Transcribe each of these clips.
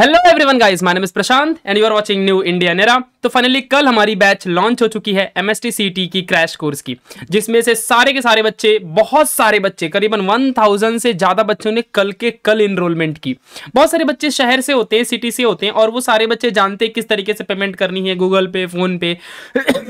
hello everyone guys my name is Prashant and you are watching new India era तो finally कल हमारी batch launch हो चुकी है एम एस की क्रैश कोर्स की जिसमें से सारे के सारे बच्चे बहुत सारे बच्चे करीबन 1000 से ज़्यादा बच्चों ने कल के कल इनरोलमेंट की बहुत सारे बच्चे शहर से होते हैं सिटी से होते हैं और वो सारे बच्चे जानते हैं किस तरीके से पेमेंट करनी है गूगल पे फ़ोन पे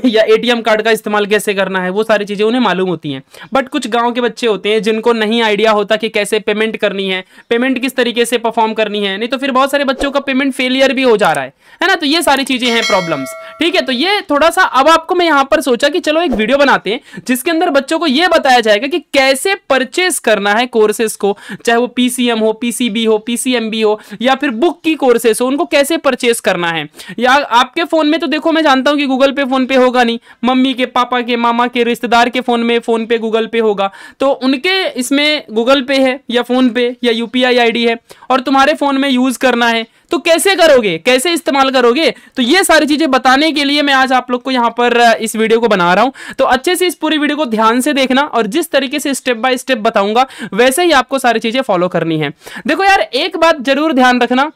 या ए कार्ड का इस्तेमाल कैसे करना है वो सारी चीज़ें उन्हें मालूम होती हैं बट कुछ गाँव के बच्चे होते हैं जिनको नहीं आइडिया होता कि कैसे पेमेंट करनी है पेमेंट किस तरीके से परफॉर्म करनी है नहीं तो फिर बहुत सारे बच्चों का पेमेंट फेलियर भी हो जा रहा है है ना तो ये सारी चीजें हैं प्रॉब्लम्स ठीक है तो ये थोड़ा सा अब आपको मैं यहाँ पर सोचा कि चलो एक वीडियो बनाते हैं जिसके अंदर बच्चों को ये बताया जाएगा कि कैसे परचेस करना है कोर्सेज को चाहे वो पीसीएम हो पीसीबी हो पीसीएमबी हो या फिर बुक की कोर्सेस हो उनको कैसे परचेस करना है या आपके फोन में तो देखो मैं जानता हूँ कि गूगल पे फोन पे होगा नहीं मम्मी के पापा के मामा के रिश्तेदार के फोन में फोन पे गूगल पे होगा तो उनके इसमें गूगल पे है या फोन पे या यूपीआई आईडी है और तुम्हारे फोन में यूज करना है तो कैसे करोगे कैसे इस्तेमाल करोगे तो ये सारी चीज़ें बताने के लिए मैं आज आप लोग को यहां पर इस वीडियो को बना रहा हूं तो अच्छे से इस पूरी वीडियो को ध्यान से देखना और जिस तरीके से स्टेप बाय स्टेप बताऊंगा वैसे ही आपको सारी चीज़ें फॉलो करनी है देखो यार एक बात जरूर ध्यान रखना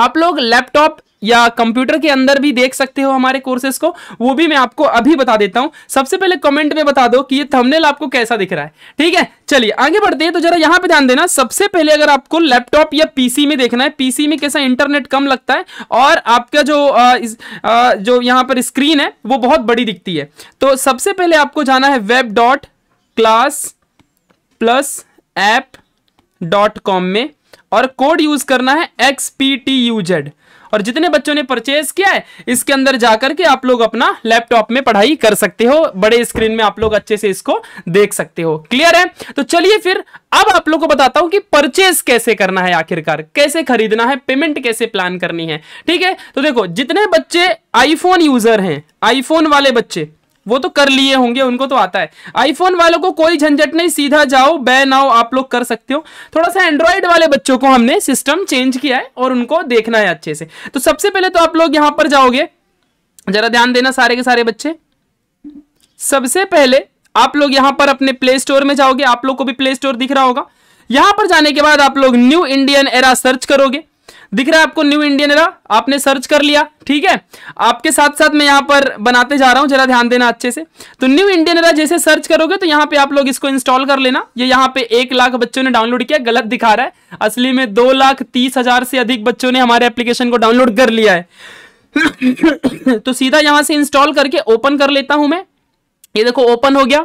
आप लोग लैपटॉप या कंप्यूटर के अंदर भी देख सकते हो हमारे कोर्सेज को वो भी मैं आपको अभी बता देता हूं सबसे पहले कमेंट में बता दो कि ये थंबनेल आपको कैसा दिख रहा है ठीक है चलिए आगे बढ़ते हैं तो जरा यहां पे ध्यान देना सबसे पहले अगर आपको लैपटॉप या पीसी में देखना है पीसी में कैसा इंटरनेट कम लगता है और आपका जो आ, इस, आ, जो यहां पर स्क्रीन है वो बहुत बड़ी दिखती है तो सबसे पहले आपको जाना है web dot class plus app dot com में और कोड यूज करना है X P T U Z और जितने बच्चों ने परचेज किया है इसके अंदर जाकर के आप लोग अपना लैपटॉप में पढ़ाई कर सकते हो बड़े स्क्रीन में आप लोग अच्छे से इसको देख सकते हो क्लियर है तो चलिए फिर अब आप लोग को बताता हूं कि परचेज कैसे करना है आखिरकार कैसे खरीदना है पेमेंट कैसे प्लान करनी है ठीक है तो देखो जितने बच्चे आईफोन यूजर हैं आईफोन वाले बच्चे वो तो कर लिए होंगे उनको तो आता है आईफोन वालों को कोई झंझट नहीं सीधा जाओ बै नाउ आप लोग कर सकते हो थोड़ा सा एंड्रॉयड वाले बच्चों को हमने सिस्टम चेंज किया है और उनको देखना है अच्छे से तो सबसे पहले तो आप लोग यहां पर जाओगे जरा ध्यान देना सारे के सारे बच्चे सबसे पहले आप लोग यहां पर अपने प्ले स्टोर में जाओगे आप लोग को भी प्ले स्टोर दिख रहा होगा यहां पर जाने के बाद आप लोग न्यू इंडियन एरा सर्च करोगे दिख रहा है आपको न्यू इंडियन एरा आपने सर्च कर लिया ठीक है आपके साथ साथ मैं यहाँ पर बनाते जा रहा हूँ जरा ध्यान देना अच्छे से तो न्यू इंडियन एरा जैसे सर्च करोगे तो यहाँ पे आप लोग इसको इंस्टॉल कर लेना ये यहाँ पे एक लाख बच्चों ने डाउनलोड किया गलत दिखा रहा है असली में दो लाख तीस हजार से अधिक बच्चों ने हमारे एप्लीकेशन को डाउनलोड कर लिया है तो सीधा यहां से इंस्टॉल करके ओपन कर लेता हूं मैं ये देखो ओपन हो गया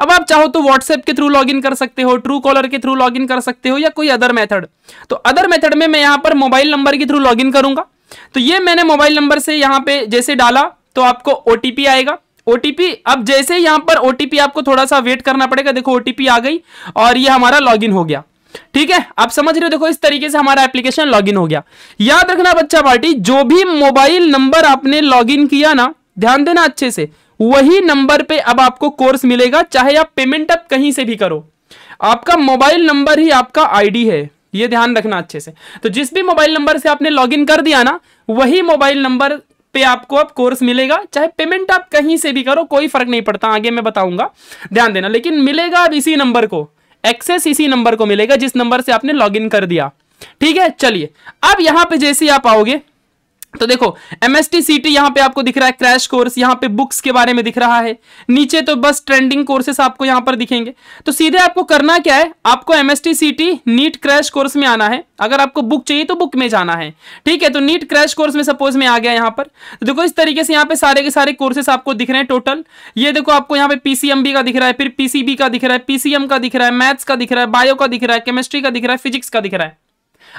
अब आप चाहो तो व्हाट्सएप के थ्रू लॉग कर सकते हो ट्रू कॉलर के थ्रू लॉग कर सकते हो या कोई अदर मैथड तो अदर मैथड में मैं यहाँ पर मोबाइल नंबर के थ्रू लॉग करूंगा तो ये मैंने मोबाइल नंबर से यहाँ पे जैसे डाला तो आपको ओ आएगा ओटीपी अब जैसे यहाँ पर ओटीपी आपको थोड़ा सा वेट करना पड़ेगा देखो ओटीपी आ गई और ये हमारा लॉगिन हो गया ठीक है आप समझ रहे हो देखो इस तरीके से हमारा एप्लीकेशन लॉगिन हो गया याद रखना बच्चा पार्टी जो भी मोबाइल नंबर आपने लॉगिन किया ना ध्यान देना अच्छे से वही नंबर पे अब आपको कोर्स मिलेगा चाहे आप पेमेंट आप कहीं से भी करो आपका मोबाइल नंबर ही आपका आईडी है ये ध्यान रखना अच्छे से तो जिस भी मोबाइल नंबर से आपने लॉगिन कर दिया ना वही मोबाइल नंबर पे आपको अब कोर्स मिलेगा चाहे पेमेंट आप कहीं से भी करो कोई फर्क नहीं पड़ता आगे मैं बताऊंगा ध्यान देना लेकिन मिलेगा अब इसी नंबर को एक्सेस इसी नंबर को मिलेगा जिस नंबर से आपने लॉग कर दिया ठीक है चलिए अब यहां पर जैसे आप आओगे तो देखो एमएसटी टी यहां पे आपको दिख रहा है क्रैश कोर्स यहां पे बुक्स के बारे में दिख रहा है नीचे तो बस ट्रेंडिंग कोर्सेस आपको यहां पर दिखेंगे तो सीधे आपको करना क्या है आपको MST T NEET crash course में आना है अगर आपको बुक चाहिए तो बुक में जाना है ठीक है तो नीट क्रैश कोर्स में सपोज में आ गया यहां पर तो देखो इस तरीके से यहाँ पे सारे के सारे कोर्सेस आपको दिख रहे हैं टोटल ये देखो आपको यहाँ पे पीसीएमबी का दिख रहा है फिर पीसीबी का दिख रहा है पीसीएम का दिख रहा है मैथ्स का दिख रहा है बायो का दिख रहा है केमिस्ट्री का दिख रहा है फिजिक्स का दिख रहा है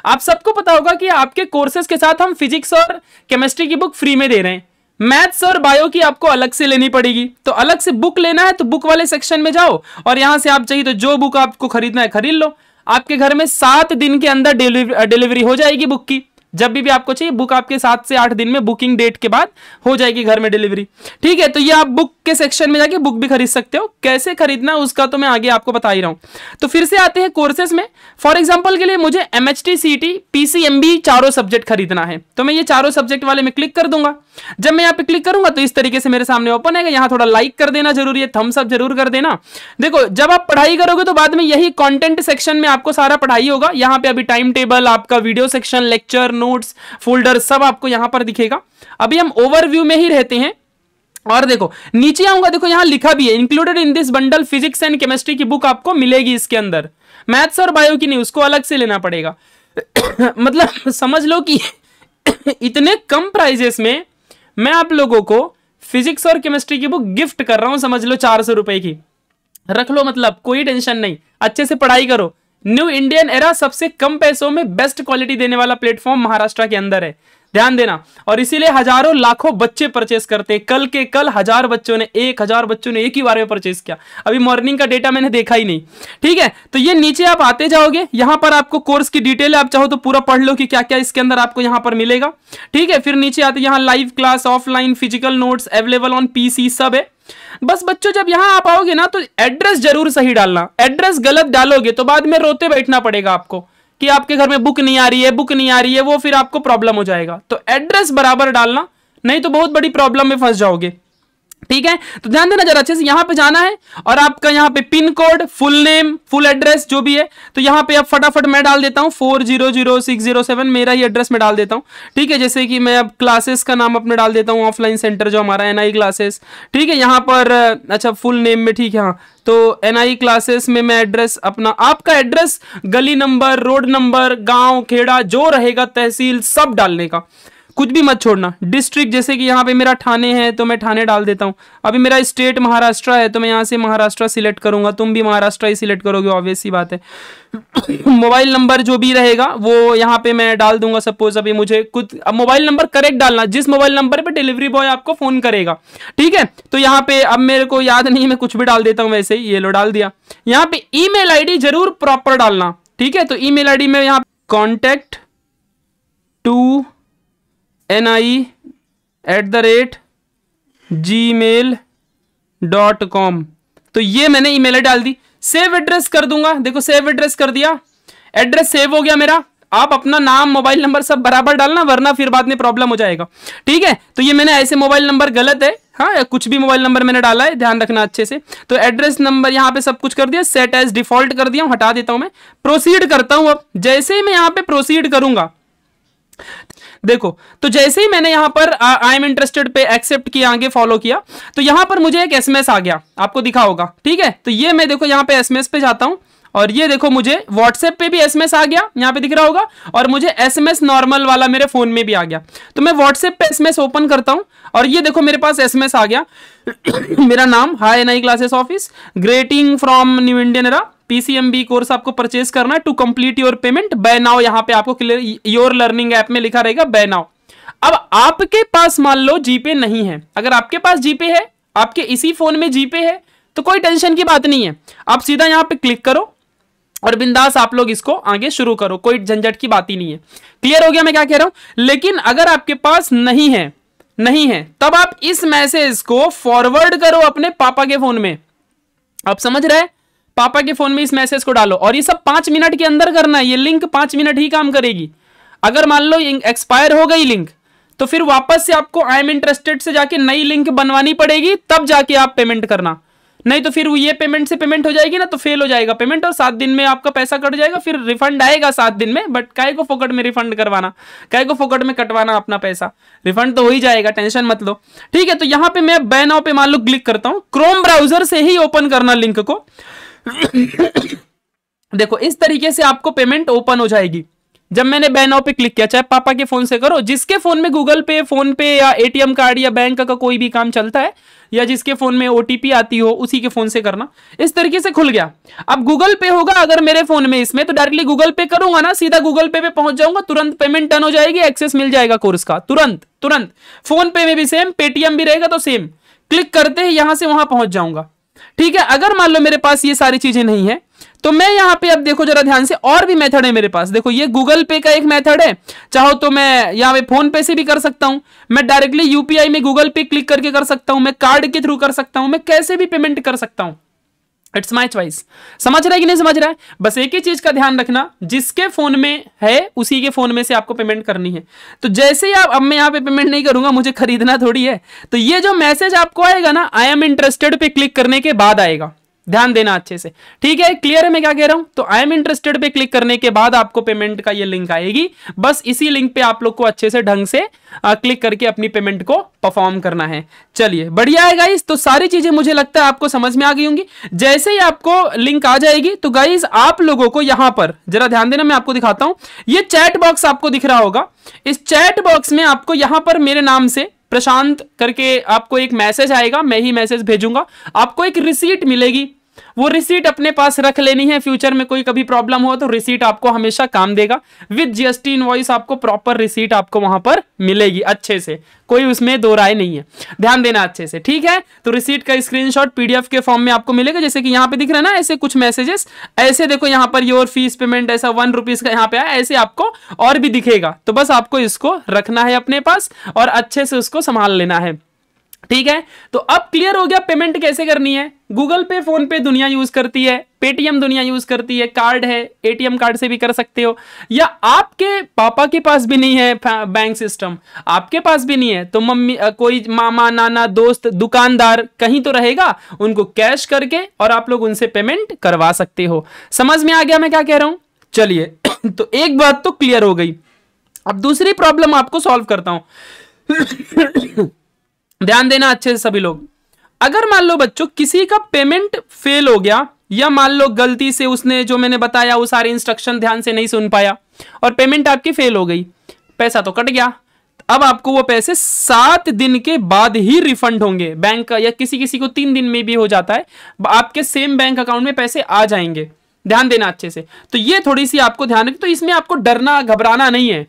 आप सबको पता होगा कि आपके कोर्सेज के साथ हम फिजिक्स और केमिस्ट्री की बुक फ्री में दे रहे हैं मैथ्स और बायो की आपको अलग से लेनी पड़ेगी तो अलग से बुक लेना है तो बुक वाले सेक्शन में जाओ और यहां से आप चाहिए तो जो बुक आपको खरीदना है खरीद लो आपके घर में सात दिन के अंदर डिलीवरी हो जाएगी बुक की जब भी, भी आपको चाहिए बुक आपके सात से आठ दिन में बुकिंग डेट के बाद हो जाएगी घर में डिलीवरी ठीक है तो ये आप बुक के सेक्शन में जाके बुक भी खरीद सकते हो कैसे खरीदना उसका तो मैं आगे आपको बता ही रहा हूं तो फिर से आते हैं कोर्सेज में फॉर एग्जाम्पल के लिए मुझे एम एच टी चारों सब्जेक्ट खरीदना है तो मैं ये चारों सब्जेक्ट वाले में क्लिक कर दूंगा जब मैं यहाँ पे क्लिक करूंगा तो इस तरीके से मेरे सामने ओपन आएगा यहाँ थोड़ा लाइक कर देना जरूरी है थम्स अप जरूर कर देना देखो जब आप पढ़ाई करोगे तो बाद में यही कॉन्टेंट सेक्शन में आपको सारा पढ़ाई होगा यहाँ पे अभी टाइम टेबल आपका video section lecture note notes folder सब आपको यहां पर दिखेगा अभी हम ओवरव्यू में ही रहते हैं और देखो नीचे आऊंगा देखो यहां लिखा भी है included in this bundle physics and chemistry की बुक आपको मिलेगी इसके अंदर मैथ्स और बायो की नहीं उसको अलग से लेना पड़ेगा मतलब समझ लो कि इतने कम प्राइजेस में मैं आप लोगों को फिजिक्स और केमिस्ट्री की बुक गिफ्ट कर रहा हूं समझ लो चार सौ रुपए की रख लो मतलब कोई टेंशन नहीं अच्छे से पढ़ाई करो न्यू इंडियन एरा सबसे कम पैसों में बेस्ट क्वालिटी देने वाला प्लेटफॉर्म महाराष्ट्र के अंदर है ध्यान देना और इसीलिए हजारों लाखों बच्चे परचेस करते हैं कल के कल हजार बच्चों ने एक हजार बच्चों ने एक ही बार में परचेस किया अभी मॉर्निंग का डेटा मैंने देखा ही नहीं ठीक है तो ये नीचे आप आते जाओगे यहां पर आपको कोर्स की डिटेल आप चाहो तो पूरा पढ़ लो कि क्या क्या इसके अंदर आपको यहां पर मिलेगा ठीक है फिर नीचे आते यहां live class offline physical notes available on PC सब है बस बच्चों जब यहां आप आओगे ना तो एड्रेस जरूर सही डालना एड्रेस गलत डालोगे तो बाद में रोते बैठना पड़ेगा आपको कि आपके घर में बुक नहीं आ रही है बुक नहीं आ रही है वो फिर आपको प्रॉब्लम हो जाएगा तो एड्रेस बराबर डालना नहीं तो बहुत बड़ी प्रॉब्लम में फंस जाओगे ठीक है तो ध्यान देना जरा अच्छे से यहां पे जाना है और आपका यहां पे pin code full name full address जो भी है तो यहां पे अब फटाफट मैं डाल देता हूं four zero zero six zero seven मेरा ही एड्रेस में डाल देता हूँ ठीक है जैसे कि मैं अब क्लासेस का नाम अपने डाल देता हूं ऑफलाइन सेंटर जो हमारा एन क्लासेस ठीक है यहां पर अच्छा फुल नेम में ठीक है हाँ तो एन क्लासेस में मैं एड्रेस अपना आपका एड्रेस गली नंबर रोड नंबर गाँव खेड़ा जो रहेगा तहसील सब डालने का कुछ भी मत छोड़ना डिस्ट्रिक्ट जैसे कि यहाँ पे मेरा ठाणे है तो मैं ठाणे डाल देता हूँ अभी मेरा स्टेट महाराष्ट्र है तो मैं यहाँ से महाराष्ट्र सिलेक्ट करूंगा तुम भी महाराष्ट्र ही सिलेक्ट करोगे ऑब्वियस ही बात है मोबाइल नंबर जो भी रहेगा वो यहाँ पे मैं डाल दूंगा सपोज अभी मुझे कुछ अब मोबाइल नंबर करेक्ट डालना जिस मोबाइल नंबर पर डिलीवरी बॉय आपको फोन करेगा ठीक है तो यहाँ पे अब मेरे को याद नहीं मैं कुछ भी डाल देता हूँ वैसे ही ये लो डाल दिया यहाँ पे ई मेल जरूर प्रॉपर डालना ठीक है तो आई डी में यहाँ contact to N I at the rate gmail dot com तो ये मैंने ईमेल डाल दी सेव एड्रेस कर दूंगा देखो सेव एड्रेस कर दिया एड्रेस सेव हो गया मेरा आप अपना नाम मोबाइल नंबर सब बराबर डालना वरना फिर बाद में प्रॉब्लम हो जाएगा ठीक है तो ये मैंने ऐसे मोबाइल नंबर गलत है हाँ कुछ भी मोबाइल नंबर मैंने डाला है ध्यान रखना अच्छे से तो एड्रेस नंबर यहाँ पे सब कुछ कर दिया सेट एज डिफॉल्ट कर दिया हटा देता हूँ मैं प्रोसीड करता हूँ अब जैसे ही मैं यहाँ पे प्रोसीड करूंगा देखो तो जैसे ही मैंने यहां पर आई एम इंटरेस्टेड पे एक्सेप्ट किया आगे फॉलो किया तो यहां पर मुझे एक एसएमएस आ गया आपको दिखा होगा ठीक है तो ये मैं देखो यहां पे एसएमएस पे जाता हूं और ये देखो मुझे व्हाट्सएप पे भी एसएमएस आ गया यहां पे दिख रहा होगा और मुझे एसएमएस नॉर्मल वाला मेरे फोन में भी आ गया तो मैं व्हाट्सएप पे एसएमएस ओपन करता हूं और ये देखो मेरे पास एसएमएस आ गया मेरा नाम hi N classes office greeting from new Indian era PCMB course आपको परचेज करना है to complete your payment buy now यहां पे आपको क्लियर योर लर्निंग ऐप में लिखा रहेगा बाय नाउ अब आपके पास मान लो जीपे नहीं है अगर आपके पास जीपे है आपके इसी फोन में जीपे है तो कोई टेंशन की बात नहीं है आप सीधा यहां पर क्लिक करो और बिंदास आप लोग इसको आगे शुरू करो कोई झंझट की बात ही नहीं है क्लियर हो गया मैं क्या कह रहा हूं लेकिन अगर आपके पास नहीं है नहीं है तब आप इस मैसेज को फॉरवर्ड करो अपने पापा के फोन में आप समझ रहे हैं पापा के फोन में इस मैसेज को डालो और ये सब पांच मिनट के अंदर करना है ये लिंक पांच मिनट ही काम करेगी अगर मान लो एक्सपायर हो गई लिंक तो फिर वापस से आपको आई एम इंटरेस्टेड से जाके नई लिंक बनवानी पड़ेगी तब जाके आप पेमेंट करना नहीं तो फिर ये पेमेंट से पेमेंट हो जाएगी ना तो फेल हो जाएगा पेमेंट और सात दिन में आपका पैसा कट जाएगा फिर रिफंड आएगा सात दिन में बट काय को फोकट में रिफंड करवाना काय को फोकट में कटवाना अपना पैसा रिफंड तो हो ही जाएगा टेंशन मत लो ठीक है तो यहां पे मैं बैन पे मान लो क्लिक करता हूं क्रोम ब्राउजर से ही ओपन करना लिंक को देखो इस तरीके से आपको पेमेंट ओपन हो जाएगी जब मैंने बैन ऑफ पे क्लिक किया चाहे पापा के फोन से करो जिसके फोन में गूगल पे फोन पे या एटीएम कार्ड या बैंक का कोई भी काम चलता है या जिसके फोन में ओटीपी आती हो उसी के फोन से करना इस तरीके से खुल गया अब गूगल पे होगा अगर मेरे फोन में इसमें तो डायरेक्टली गूगल पे करूंगा ना सीधा गूगल पे पे पहुंच जाऊंगा तुरंत पेमेंट डन हो जाएगी एक्सेस मिल जाएगा कोर्स का तुरंत तुरंत फोन पे में भी सेम पेटीएम भी रहेगा तो सेम क्लिक करते ही यहां से वहां पहुंच जाऊंगा ठीक है अगर मान लो मेरे पास ये सारी चीजें नहीं है तो मैं यहाँ पे अब देखो जरा ध्यान से और भी मेथड है मेरे पास देखो ये गूगल पे का एक मेथड है चाहो तो मैं यहां पे फोन पे से भी कर सकता हूं मैं डायरेक्टली यूपीआई में गूगल पे क्लिक करके कर सकता हूं मैं कार्ड के थ्रू कर सकता हूं मैं कैसे भी पेमेंट कर सकता हूं इट्स माई चॉइस समझ रहा है कि नहीं समझ रहा है बस एक ही चीज का ध्यान रखना जिसके फोन में है उसी के फोन में से आपको पेमेंट करनी है तो जैसे ही आप अब मैं यहाँ पे पेमेंट नहीं करूंगा मुझे खरीदना थोड़ी है तो ये जो मैसेज आपको आएगा ना आई एम इंटरेस्टेड पे क्लिक करने के बाद आएगा ध्यान देना अच्छे से ठीक है क्लियर है मैं क्या कह रहा हूं तो आई एम इंटरेस्टेड पे क्लिक करने के बाद आपको पेमेंट का ये लिंक आएगी बस इसी लिंक पे आप लोग को अच्छे से ढंग से आ, क्लिक करके अपनी पेमेंट को परफॉर्म करना है चलिए बढ़िया है गाइज तो सारी चीजें मुझे लगता है आपको समझ में आ गई होंगी जैसे ही आपको लिंक आ जाएगी तो गाइज आप लोगों को यहां पर जरा ध्यान देना मैं आपको दिखाता हूं ये चैट बॉक्स आपको दिख रहा होगा इस चैट बॉक्स में आपको यहां पर मेरे नाम से प्रशांत करके आपको एक मैसेज आएगा मैं ही मैसेज भेजूंगा आपको एक रिसीट मिलेगी वो रिसीट अपने पास रख लेनी है फ्यूचर में कोई कभी प्रॉब्लम हो तो रिसीट आपको हमेशा काम देगा विद जीएसटी इनवॉइस आपको प्रॉपर रिसीट आपको वहां पर मिलेगी अच्छे से कोई उसमें दो राय नहीं है ध्यान देना अच्छे से ठीक है तो रिसीट का स्क्रीनशॉट पीडीएफ के फॉर्म में आपको मिलेगा जैसे कि यहाँ पे दिख रहा है ना ऐसे कुछ मैसेजेस ऐसे देखो यहाँ पर योर फीस पेमेंट ऐसा वन रुपीज का यहाँ पे आया ऐसे आपको और भी दिखेगा तो बस आपको इसको रखना है अपने पास और अच्छे से उसको संभाल लेना है ठीक है तो अब क्लियर हो गया पेमेंट कैसे करनी है गूगल पे फोन पे दुनिया यूज करती है पेटीएम दुनिया यूज करती है कार्ड है एटीएम कार्ड से भी कर सकते हो या आपके पापा के पास भी नहीं है बैंक सिस्टम आपके पास भी नहीं है तो मम्मी कोई मामा नाना दोस्त दुकानदार कहीं तो रहेगा उनको कैश करके और आप लोग उनसे पेमेंट करवा सकते हो समझ में आ गया मैं क्या कह रहा हूं चलिए तो एक बात तो क्लियर हो गई अब दूसरी प्रॉब्लम आपको सॉल्व करता हूं ध्यान देना अच्छे से सभी लोग अगर मान लो बच्चों किसी का पेमेंट फेल हो गया या मान लो गलती से उसने जो मैंने बताया वो सारे इंस्ट्रक्शन ध्यान से नहीं सुन पाया और पेमेंट आपकी फेल हो गई पैसा तो कट गया अब आपको वो पैसे सात दिन के बाद ही रिफंड होंगे बैंक या किसी किसी को तीन दिन में भी हो जाता है आपके सेम बैंक अकाउंट में पैसे आ जाएंगे ध्यान देना अच्छे से तो ये थोड़ी सी आपको ध्यान रखें तो इसमें आपको डरना घबराना नहीं है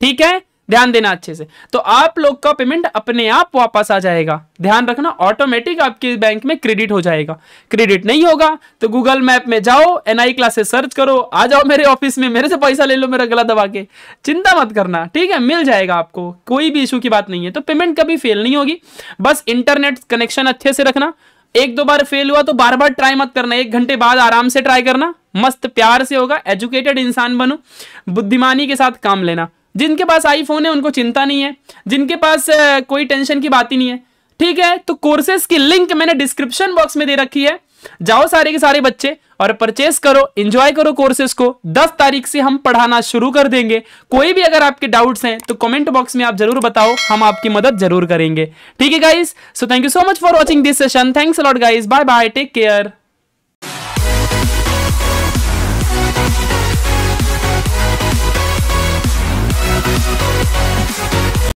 ठीक है ध्यान देना अच्छे से तो आप लोग का पेमेंट अपने आप वापस आ जाएगा ध्यान रखना ऑटोमेटिक आपके बैंक में क्रेडिट हो जाएगा क्रेडिट नहीं होगा तो गूगल मैप में जाओ एनआई क्लासेस सर्च करो आ जाओ मेरे ऑफिस में मेरे से पैसा ले लो मेरा गला दबा के चिंता मत करना ठीक है मिल जाएगा आपको कोई भी इशू की बात नहीं है तो पेमेंट कभी फेल नहीं होगी बस इंटरनेट कनेक्शन अच्छे से रखना एक दो बार फेल हुआ तो बार बार ट्राई मत करना एक घंटे बाद आराम से ट्राई करना मस्त प्यार से होगा एजुकेटेड इंसान बनो बुद्धिमानी के साथ काम लेना जिनके पास आईफोन है उनको चिंता नहीं है जिनके पास कोई टेंशन की बात ही नहीं है ठीक है तो कोर्सेज की लिंक मैंने डिस्क्रिप्शन बॉक्स में दे रखी है जाओ सारे के सारे बच्चे और परचेस करो एंजॉय करो कोर्सेज को 10 तारीख से हम पढ़ाना शुरू कर देंगे कोई भी अगर आपके डाउट्स हैं तो कमेंट बॉक्स में आप जरूर बताओ हम आपकी मदद जरूर करेंगे ठीक है guys so thank you so much for watching this session thanks a lot guys bye bye take care